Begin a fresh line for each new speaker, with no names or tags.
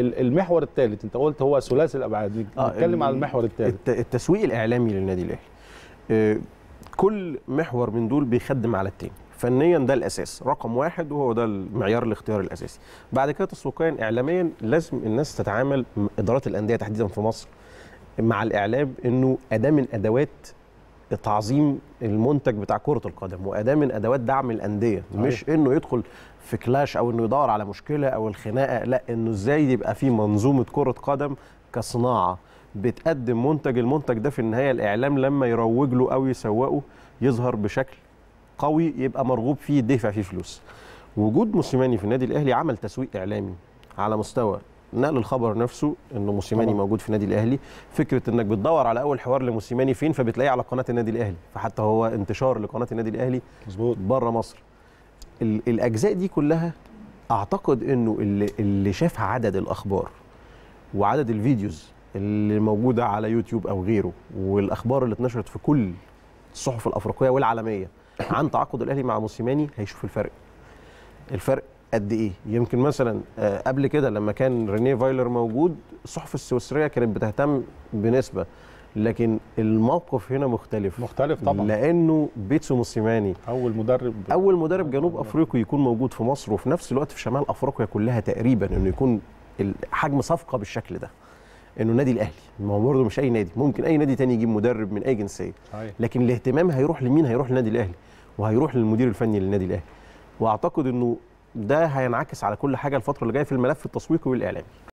المحور الثالث انت قلت هو ثلاثي الابعاد نتكلم آه على المحور الثالث التسويق الاعلامي للنادي الاهلي آه، كل محور من دول بيخدم على التاني فنيا ده الاساس رقم واحد وهو ده المعيار الاختيار الاساسي بعد كده تسويقيا اعلاميا لازم الناس تتعامل ادارات الانديه تحديدا في مصر مع الاعلام انه اداه من ادوات تعظيم المنتج بتاع كره القدم واداه من ادوات دعم الانديه صحيح. مش انه يدخل في كلاش او انه يدور على مشكله او الخناقه لا انه ازاي يبقى في منظومه كره قدم كصناعه بتقدم منتج المنتج ده في النهايه الاعلام لما يروج له او يسوقه يظهر بشكل قوي يبقى مرغوب فيه يدفع فيه فلوس وجود موسيماني في النادي الاهلي عمل تسويق اعلامي على مستوى نقل الخبر نفسه انه موسيماني طبعا. موجود في النادي الاهلي فكره انك بتدور على اول حوار لموسيماني فين فبتلاقيه على قناه النادي الاهلي فحتى هو انتشار لقناه النادي الاهلي مظبوط بره مصر الاجزاء دي كلها اعتقد انه اللي, اللي شاف عدد الاخبار وعدد الفيديوز اللي موجوده على يوتيوب او غيره والاخبار اللي اتنشرت في كل الصحف الافريقيه والعالميه عن تعاقد الاهلي مع موسيماني هيشوف الفرق الفرق قد ايه يمكن مثلا آه، قبل كده لما كان رينيه فايلر موجود الصحف السويسريه كانت بتهتم بنسبه لكن الموقف هنا مختلف مختلف طبعا لانه بيتسو موسيماني اول مدرب اول مدرب جنوب افريقي يكون موجود في مصر وفي نفس الوقت في شمال افريقيا كلها تقريبا انه يكون حجم صفقه بالشكل ده انه النادي الاهلي ما هو برضه مش اي نادي ممكن اي نادي تاني يجيب مدرب من اي جنسيه لكن الاهتمام هيروح لمين هيروح للنادي الاهلي وهيروح للمدير الفني للنادي الاهلي واعتقد انه ده هينعكس على كل حاجه الفتره اللي جايه في الملف التسويقي والاعلامي